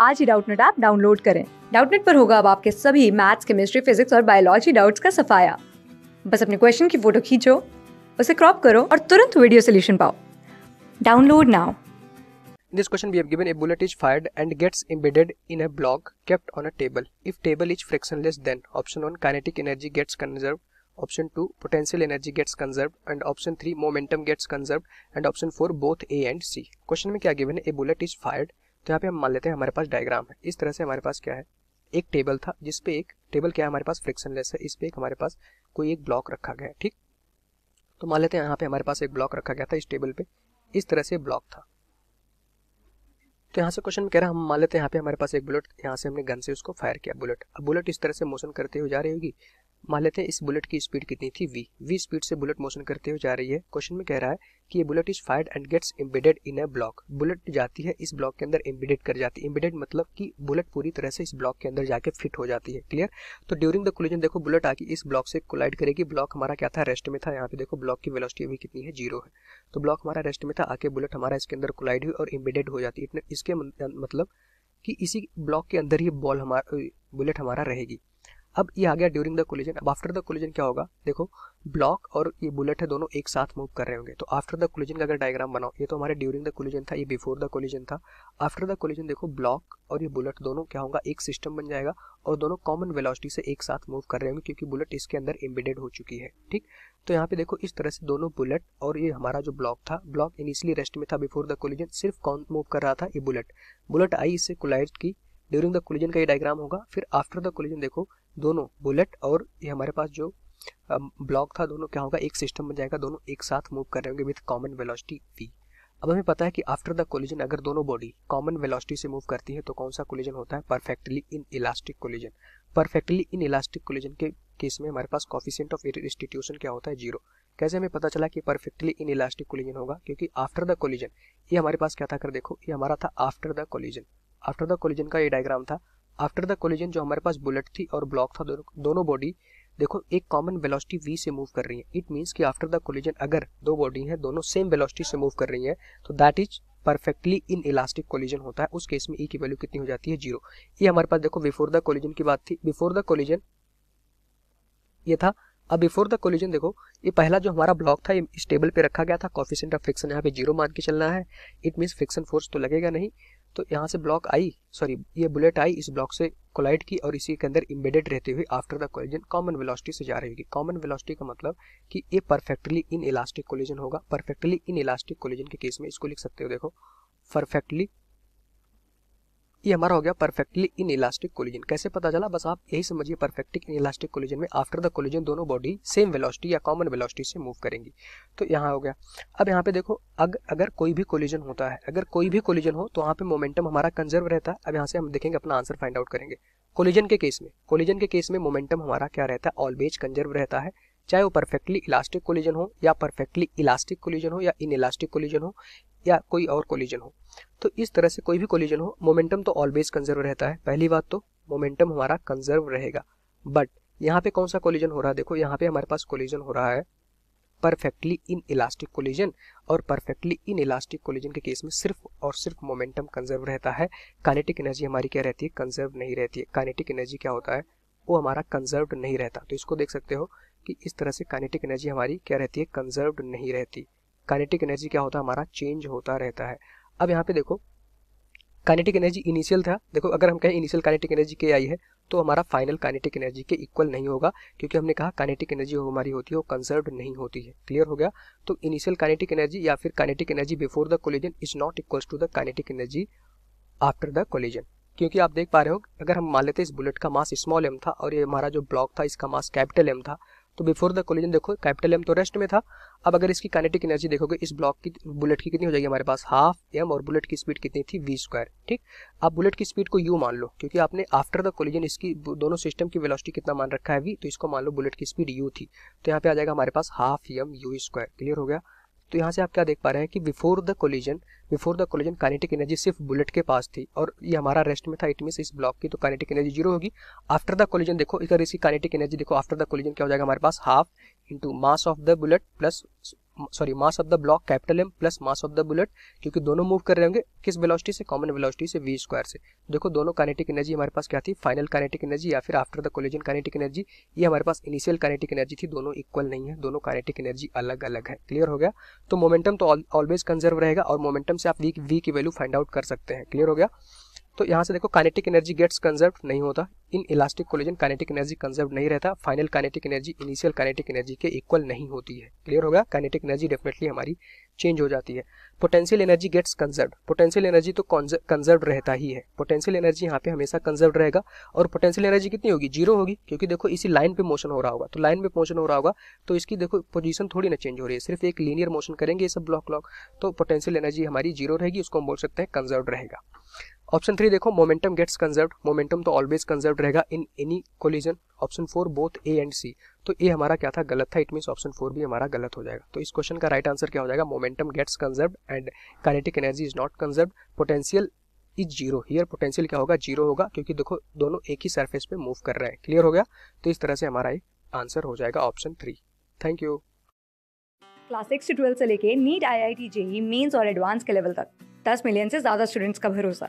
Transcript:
आज ही Doubtnut app download करें डाउटनेट पर होगा अब आपके सभी मैथ्स केमिस्ट्री फिजिक्स और बायोलॉजी डाउट्स का सफाया बस अपने क्वेश्चन की फोटो खींचो उसे क्रॉप करो और तुरंत वीडियो सोल्यूशन पाओ download now In this question we have given a bullet is fired and gets embedded in a block kept on a table. If table is frictionless then option 1 kinetic energy gets conserved, option 2 potential energy gets conserved and option 3 momentum gets conserved and option 4 both A and C. Question में क्या given है a bullet is fired तो यहाँ पे हम मान लेते हैं हमारे पास डायग्राम है इस तरह से हमारे पास क्या है एक टेबल था जिसपे एक टेबल क्या है हमारे पास लेस है इस पर एक हमारे पास कोई एक ब्लॉक रखा गया है ठीक तो मान लेते हैं यहाँ पे हमारे पास एक ब्लॉक रखा गया था इस टेबल पे इस तरह से ब्लॉक था तो यहाँ से क्वेश्चन कह रहा है हम मान लेते हैं यहाँ पे हमारे पास एक बुलेट यहाँ से हमने गन से उसको फायर किया बुलेट अब बुलेट इस तरह से मोशन करते हुए जा रही होगी मान लेते हैं इस बुलेट की स्पीड कितनी थी वी वी स्पीड से बुलेट मोशन करते हुए जा रही है क्वेश्चन में कह रहा है कि ये bullet is fired and gets embedded in a block bullet जाती है इस ब्लॉक के अंदर इम्बेडेड कर जाती है इम्बेडेड मतलब कि बुलेट पूरी तरह से इस ब्लॉक के अंदर जाके फिट हो जाती है क्लियर तो ड्यूरिंग द कोलिजन देखो बुलेट आके इस ब्लॉक से कोलाइड करेगी ब्लॉक हमारा क्या था रेस्ट में था यहाँ पे देखो ब्लॉक की वेलोसिटी अभी कितनी है जीरो है तो ब्लॉक हमारा रेस्ट में था आके बुलेट हमारा इसके अंदर कोलाइड हुई और इम्बेडेड हो जाती है इसके मतलब कि इसी ब्लॉक के अंदर ही बॉल हमारा बुलेट हमारा रहेगी अब ये आ गया ड्यूरिंग द कोलिजन अब आफ्टर द कोलिजन क्या होगा देखो ब्लॉक और ये बुलेट है दोनों एक साथ मूव कर रहे होंगे तो आफ्टर द कोलिजन का अगर डायग्राम बनाओ ये तो हमारे ड्यूरिंग द कोलिजन था ये बिफोर द कोलिजन था आफ्टर द कोलिजन देखो ब्लॉक और ये बुलेट दोनों क्या होगा एक सिस्टम बन जाएगा और दोनों कॉमन वेलॉसिटी से एक साथ मूव कर रहे होंगे क्योंकि बुलेट इसके अंदर एम्बेडेड हो चुकी है ठीक तो यहाँ पे देखो इस तरह से दोनों बुलेट और ये हमारा जो ब्लॉक था ब्लॉक इनिशियली रेस्ट में था बिफोर द कोलिजन सिर्फ कौन मूव कर रहा था ये बुलेट बुलेट आई इससे कोलाइड की ड्यूरिंग द कोलिजन का ये डायग्राम होगा फिर आफ्टर द कोलिजन देखो दोनों बुलेट और ये हमारे पास जो ब्लॉक था दोनों क्या होगा एक सिस्टम बन जाएगा दोनों एक साथ मूव कर रहे होंगे विथ कॉमन वेलोसिटी वी अब हमें पता है कि आफ्टर द कोलिजन अगर दोनों बॉडी कॉमन वेलोसिटी से मूव करती है तो कौन सा कोलिजन होता है perfectly inelastic collision perfectly inelastic collision के केस में हमारे पास कॉफिशियंट ऑफ इंस्टीट्यूशन क्या होता है जीरो कैसे हमें पता चला कि परफेक्टली इन इलास्टिक कोलिजन होगा क्योंकि आफ्टर द कोलिजन ये हमारे पास क्या था कर देखो ये हमारा था after the collision after the collision का ये डायग्राम था आफ्टर द कोलिजन जो हमारे पास बुलेट थी और ब्लॉक था दोनों दोनों बॉडी देखो एक कॉमन वेलोसिटी वी से मूव कर रही है इट मीन्स कि आफ्टर द कोलिजन अगर दो बॉडी हैं दोनों सेम वेलोसिटी से मूव कर रही हैं तो that is perfectly inelastic collision होता है उस केस में ई e की वैल्यू कितनी हो जाती है जीरो ये हमारे पास देखो बिफोर द कोलिजन की बात थी बिफोर द कोलिजन ये था अब बिफोर द कोलिजन देखो ये पहला जो हमारा ब्लॉक था ये इस टेबल पे रखा गया था कॉफिशेंट ऑफ फ्रिक्शन यहाँ पे जीरो मान के चलना है इट मीन्स फ्रिक्शन फोर्स तो लगेगा नहीं तो यहाँ से ब्लॉक आई सॉरी ये बुलेट आई इस ब्लॉक से कोलाइड की और इसी के अंदर इम्बेडेड रहते हुए after the collision common velocity से जा रही होगी कॉमन वेलोसिटी का मतलब कि ये परफेक्टली इन इलास्टिक कोलिजन होगा परफेक्टली इन इलास्टिक कोलिजन के केस में इसको लिख सकते हो देखो परफेक्टली ये हमारा हो गया परफेक्टली इन इलास्टिक कोलिजन कैसे पता चला बस आप यही समझिए परफेक्टली इन इलास्टिक कोलिजन में आफ्टर द कोलिजन दोनों बॉडी सेम वेलोसिटी या कॉमन वेलोसिटी से मूव करेंगी तो यहाँ हो गया अब यहाँ पे देखो अग, अगर कोई भी कोलिजन होता है अगर कोई भी कोलिजन हो तो वहाँ पे मोमेंटम हमारा कंजर्व रहता है अब यहाँ से हम देखेंगे अपना आंसर फाइंड आउट करेंगे कोलिजन के केस में कोलिजन के केस में मोमेंटम हमारा क्या रहता है ऑलवेज कंजर्व रहता है चाहे वो परफेक्टली इलास्टिक कोलिजन हो या परफेक्टली इलास्टिक कोलिजन हो या इन इलास्टिक कोलिजन हो या कोई और कोलिजन हो तो इस तरह से कोई भी कोलिजन हो मोमेंटम तो ऑलवेज कंजर्व रहता है पहली बात तो मोमेंटम हमारा कंजर्व रहेगा बट यहाँ पे कौन सा कोलिजन हो रहा है देखो यहाँ पे हमारे पास कोलिजन हो रहा है परफेक्टली इन इलास्टिक कोलिजन और परफेक्टली इन इलास्टिक कोलिजन के केस में सिर्फ और सिर्फ मोमेंटम कंजर्व रहता है कानेटिक एनर्जी हमारी क्या रहती है कंजर्व नहीं रहती है काइनेटिक एनर्जी क्या होता है वो हमारा कंजर्व नहीं रहता तो इसको देख सकते हो कि इस तरह से काइनेटिक एनर्जी हमारी क्या रहती है कंजर्व नहीं रहती काइनेटिक एनर्जी क्या होता है हमारा चेंज होता रहता है अब यहाँ पे देखो काइनेटिक एनर्जी इनिशियल था देखो अगर हम कहें इनिशियल काइनेटिक एनर्जी के आई है तो हमारा फाइनल काइनेटिक एनर्जी के इक्वल नहीं होगा क्योंकि हमने कहा काइनेटिक एनर्जी हो हमारी होती है वो कंजर्व नहीं होती है क्लियर हो गया तो इनिशियल काइनेटिक एनर्जी या फिर kinetic energy before the collision is not equal to the kinetic energy after the collision क्योंकि आप देख पा रहे हो अगर हम मान लेते इस बुलेट का मास स्मॉल एम था और ये हमारा जो ब्लॉक था इसका मास कैपिटल एम था तो बिफोर द कोलिजन देखो कैपिटल एम तो रेस्ट में था अब अगर इसकी कैनेटिक एनर्जी देखोगे इस ब्लॉक की बुलेट की कितनी हो जाएगी हमारे पास हाफ एम और बुलेट की स्पीड कितनी थी वी स्क्वायर ठीक आप बुलेट की स्पीड को यू मान लो क्योंकि आपने आफ्टर द कोलिजन इसकी दोनों सिस्टम की वेलोसिटी कितना मान रखा है वी तो इसको मान लो बुलेट की स्पीड यू थी तो यहाँ पे आ जाएगा हमारे पास half M U square clear हो गया तो यहाँ से आप क्या देख पा रहे हैं कि before the collision before the collision kinetic energy सिर्फ बुलेट के पास थी और ये हमारा रेस्ट में था इट मीस इस ब्लॉक की तो काइनेटिक एनर्जी जीरो होगी आफ्टर द कोलिजन देखो इधर इसकी काइनेटिक एनर्जी देखो आफ्टर द कोलिजन क्या हो जाएगा हमारे पास half into mass of the bullet plus sorry mass of the block capital M plus mass of the bullet क्योंकि दोनों मूव कर रहे होंगे किस वेलोसिटी से कॉमन वेलोसिटी से वी स्क्वायर से देखो दोनों कानेटिक एनर्जी हमारे पास क्या थी फाइनल कानेटिक एनर्जी या फिर after the collision kinetic energy ये हमारे पास इनिशियल कानेटिक एनर्जी थी दोनों इक्वल नहीं है दोनों कानेटिक एनर्जी अलग अलग है क्लियर हो गया तो मोमेंटम तो ऑलवेज कंजर्व रहेगा और मोमेंटम से आप वी की वैल्यू फाइंड आउट कर सकते हैं क्लियर हो गया तो यहाँ से देखो कानेटिक एनर्जी गेट्स कंजर्व नहीं होता inelastic collision kinetic energy conserve नहीं रहता final kinetic energy initial kinetic energy के इक्वल नहीं होती है क्लियर होगा कानेटिक एनर्जी डेफिनेटली हमारी चेंज हो जाती है potential energy gets conserve potential energy तो कंजर्व रहता ही है पोटेंशियल एनर्जी यहाँ पे हमेशा कंजर्व रहेगा और पोटेंशियल एनर्जी कितनी होगी जीरो होगी क्योंकि देखो इसी लाइन पे मोशन हो रहा होगा तो लाइन पे मोशन हो रहा होगा तो इसकी देखो पोजीशन थोड़ी ना चेंज हो रही है सिर्फ एक लीनियर मोशन करेंगे ये सब ब्लॉक ब्लॉक तो पोटेंशियल एनर्जी हमारी जीरो रहेगी उसको हम बोल सकते हैं कंजर्व रहेगा ऑप्शन थ्री देखो मोमेंटम गेट्स कंजर्व मोमेंटम तो ऑलवेज कंजर्व रहेगा in any collision option four both A and C तो ए हमारा क्या था गलत था इट मीन ऑप्शन फोर भी हमारा गलत हो जाएगा तो इस क्वेश्चन का राइट right आंसर क्या हो जाएगा momentum gets conserve and kinetic energy is not conserve potential is zero here potential क्या होगा जीरो होगा क्योंकि देखो दोनों एक ही सरफेस पे मूव कर रहे हैं क्लियर हो गया तो इस तरह से हमारा एक आंसर हो जाएगा option three thank you class six से ट्वेल्थ से लेके NEET IIT JEE Mains और एडवांस के लेवल तक दस मिलियन से ज़्यादा स्टूडेंट्स का भरोसा